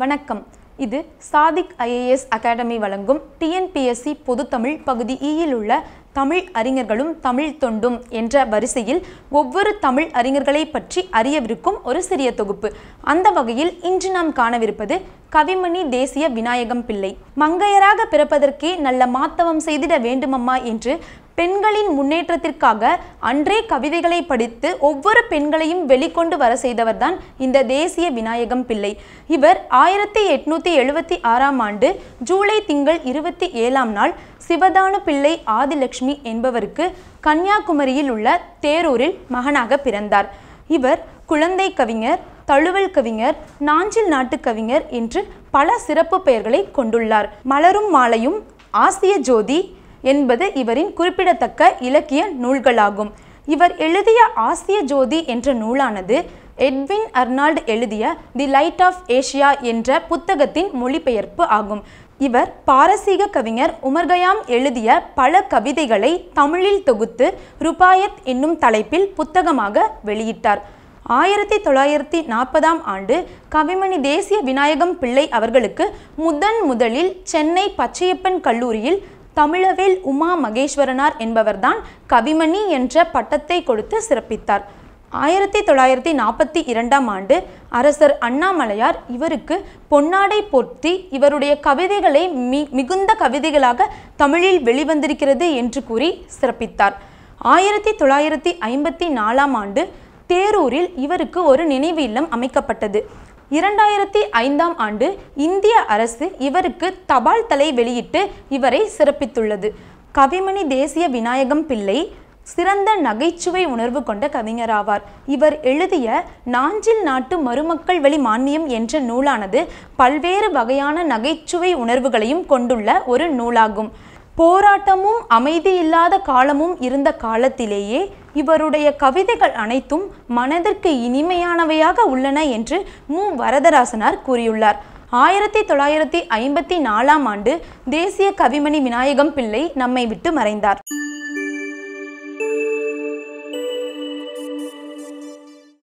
வணக்கம் இது Sadiq IAS academy வழங்கும் டிஎன்பிஎஸ்சி பொதுத்தமிழ் பகுதி ஈயில் e உள்ள தமிழ் அறிஞர்களும் தமிழ் தொண்டும் என்ற வரிசையில் ஒவ்வொரு தமிழ் அறிஞர்களை பற்றி அறியவிருக்கும் ஒரு சிறிய தொகுப்பு அந்த வகையில் இன்று நாம் காணவிருப்பது கவிமணி தேசிய விநாயகம் பிள்ளை மங்கையராக பிறப்பதற்கே நல்ல மாத்தவம் செய்திட வேண்டுமம்மா என்று பெண்களின் முன்னேற்றத்திற்காக அன்றே கவிதைகளை படித்து ஒவ்வொரு பெண்களையும் வெளிக்கொண்டு வர செய்தவர்தான் இந்த தேசிய விநாயகம் பிள்ளை இவர் ஆயிரத்தி எட்நூத்தி எழுபத்தி ஆறாம் ஆண்டு ஜூலை திங்கள் இருபத்தி ஏழாம் நாள் சிவதானு பிள்ளை ஆதிலட்சுமி என்பவருக்கு கன்னியாகுமரியில் உள்ள தேரூரில் மகனாக பிறந்தார் இவர் குழந்தை கவிஞர் தழுவல் கவிஞர் நாஞ்சில் நாட்டு கவிஞர் என்று பல சிறப்பு பெயர்களை கொண்டுள்ளார் மலரும் மாலையும் ஆசிய ஜோதி என்பது இவரின் குறிப்பிடத்தக்க இலக்கிய நூல்களாகும் இவர் எழுதிய ஆசிய ஜோதி என்ற நூலானது எட்வின் அர்னால்டு எழுதிய தி லைட் ஆஃப் ஏஷியா என்ற புத்தகத்தின் மொழிபெயர்ப்பு ஆகும் இவர் பாரசீக கவிஞர் உமர்கயாம் எழுதிய பல கவிதைகளை தமிழில் தொகுத்து ருபாயத் என்னும் தலைப்பில் புத்தகமாக வெளியிட்டார் ஆயிரத்தி தொள்ளாயிரத்தி நாற்பதாம் ஆண்டு கவிமணி தேசிய விநாயகம் பிள்ளை அவர்களுக்கு முதன் முதலில் சென்னை பச்சையப்பன் கல்லூரியில் தமிழவில் உமா மகேஸ்வரனார் என்பவர்தான் கவிமணி என்ற பட்டத்தை கொடுத்து சிறப்பித்தார் ஆயிரத்தி தொள்ளாயிரத்தி நாற்பத்தி இரண்டாம் ஆண்டு அரசர் அண்ணாமலையார் இவருக்கு பொன்னாடை போர்த்தி இவருடைய கவிதைகளை மி மிகுந்த கவிதைகளாக தமிழில் வெளிவந்திருக்கிறது என்று கூறி சிறப்பித்தார் ஆயிரத்தி தொள்ளாயிரத்தி ஐம்பத்தி நாலாம் ஆண்டு தேரூரில் இவருக்கு ஒரு நினைவு இல்லம் அமைக்கப்பட்டது இரண்டாயிரத்தி ஐந்தாம் ஆண்டு இந்திய அரசு இவருக்கு தபால் தலை வெளியிட்டு இவரை சிறப்பித்துள்ளது கவிமணி தேசிய விநாயகம் பிள்ளை சிறந்த நகைச்சுவை உணர்வு கொண்ட கவிஞராவார் இவர் எழுதிய நாஞ்சில் நாட்டு மருமக்கள் வழி மானியம் என்ற நூலானது பல்வேறு வகையான நகைச்சுவை உணர்வுகளையும் கொண்டுள்ள ஒரு நூலாகும் போராட்டமும் அமைதி இல்லாத காலமும் இருந்த காலத்திலேயே இவருடைய கவிதைகள் அனைத்தும் மனதிற்கு இனிமையானவையாக உள்ளன என்று மு வரதராசனார் கூறியுள்ளார் ஆயிரத்தி தொள்ளாயிரத்தி ஐம்பத்தி நாலாம் ஆண்டு தேசிய கவிமணி விநாயகம் பிள்ளை நம்மை விட்டு மறைந்தார்